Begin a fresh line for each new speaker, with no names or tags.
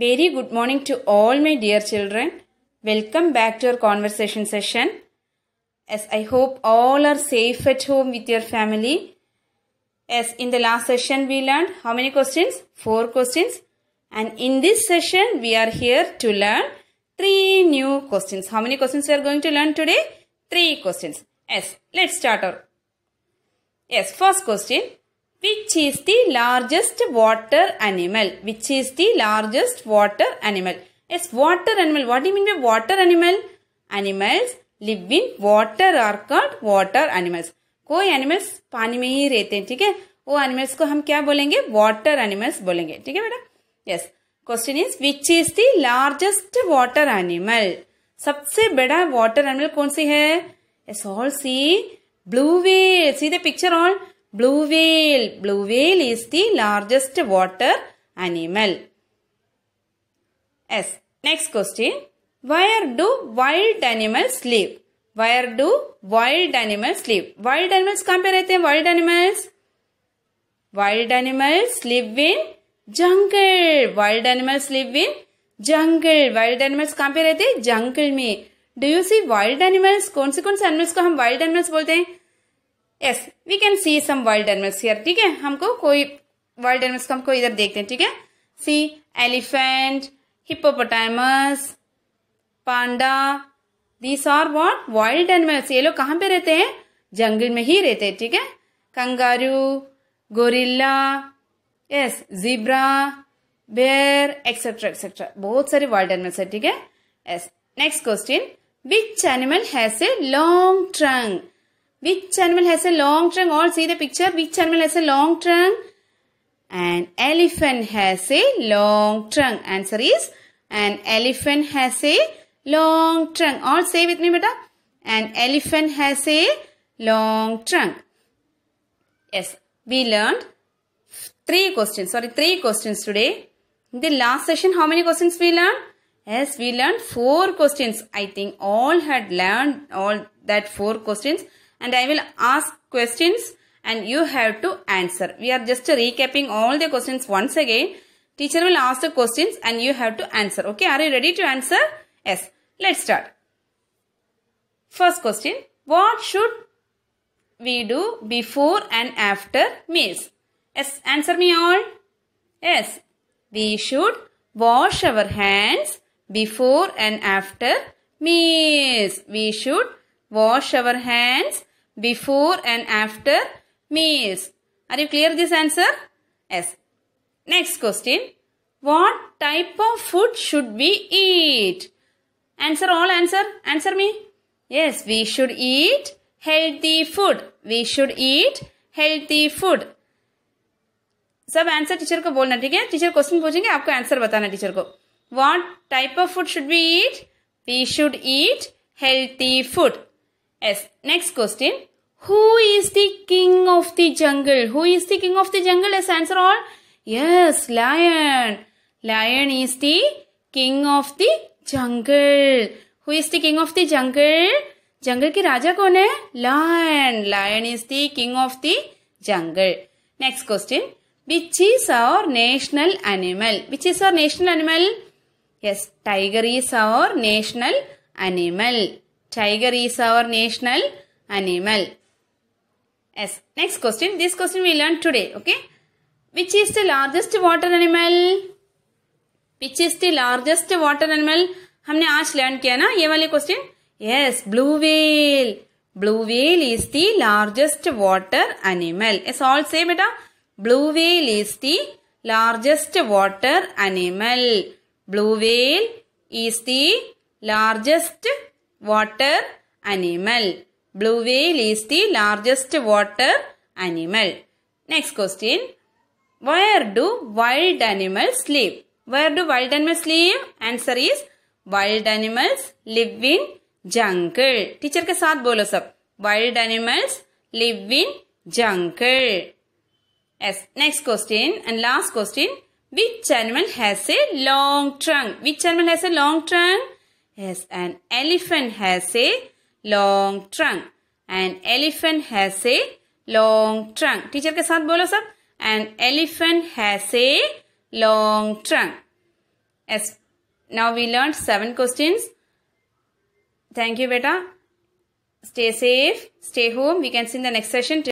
Very good morning to all my dear children. Welcome back to our conversation session. As I hope all are safe at home with your family. As in the last session we learned how many questions? Four questions. And in this session we are here to learn three new questions. How many questions we are going to learn today? Three questions. Yes, let's start our. Yes, first question. Which is the largest water animal? Which is the largest water animal? Yes, water animal. What do you mean by water animal? Animals live in water are called water animals. कोई animals पानी में ही रहते हैं ठीक है वो animals को हम क्या बोलेंगे वाटर एनिमल्स बोलेंगे ठीक है बेटा yes question is which is the largest water animal सबसे बड़ा वाटर एनिमल कौन सी है blue whale see the picture all blue whale. Blue whale is the largest water animal. Yes. Next question. Where do wild animals live? Where do wild animals live? Wild animals कहाँ पे रहते हैं Wild animals. Wild animals live in jungle wild animals live in jungle wild animals कहाँ पे रहते हैं जंगल में do you see wild animals कौन से कौन से एनिमल्स को हम वाइल्ड एनिमल्स बोलते हैं yes we can see some world animals here ठीक है हमको कोई वर्ल्ड एनिमल्स को हमको इधर देखते हैं ठीक है see elephant hippopotamus panda these are what wild animals ये लोग कहाँ पे रहते हैं जंगल में ही रहते हैं ठीक है kangaroo gorilla yes zebra bear etcetera etcetera बहुत सारे वाइल्ड एनिमल्स है ठीक है yes next question which animal has a long trunk Which animal has a long trunk? All see the picture. Which animal has a long trunk? An elephant has a long trunk. Answer is an elephant has a long trunk. All say with me, beta. An elephant has a long trunk. Yes, we learned three questions. Sorry, three questions today. In the last session, how many questions we learned? Yes, we learned four questions. I think all had learned all that four questions and I will ask questions and you have to answer. We are just recapping all the questions once again. Teacher will ask the questions and you have to answer. Okay, are you ready to answer? Yes. Let's start. First question. What should we do before and after meals? Yes, answer me all. Yes, we should wash our hands before and after meals. We should wash our hands before and after meals. Are you clear this answer? Yes. Next question. What type of food should we eat? Answer all answer. Answer me. Yes, we should eat healthy food. We should eat healthy food. सब answer teacher को बोलना ठीक है teacher question पूछेंगे आपको answer बताना teacher को what type of food should be eat we should eat healthy Yes. Next question. Who is the king of the jungle? Who is the king of the jungle? Yes, answer all. Yes, lion. Lion is the king of the jungle. Who is the king of the jungle? jungle ke raja kon hai lion lion is the king of the jungle next question which is our national animal which is our national animal yes tiger is our national animal Tiger is our national animal. Yes. Next question. This question we learned today. Okay. Which is the largest water animal? Which is the largest water animal? हमने आज learn किया ना ये वाले question yes blue whale blue whale is the largest water animal yes all से बेटा blue whale is the largest water animal blue whale is the largest water animal. Blue whale is the largest water animal. Next question. Where do wild animals live? Where do wild animals live? Answer is wild animals live in jungle. Teacher के साथ बोलो सब. Wild animals live in jungle. Yes. Next question and last question. Which animal has a long trunk? Which animal has a long trunk? Yes, an elephant has a long trunk. An elephant has a long trunk. Teacher के साथ बोलो सब. An elephant has a long trunk. Yes. Now we learned seven questions. Thank you, beta. Stay safe. Stay home. We can see in the next session.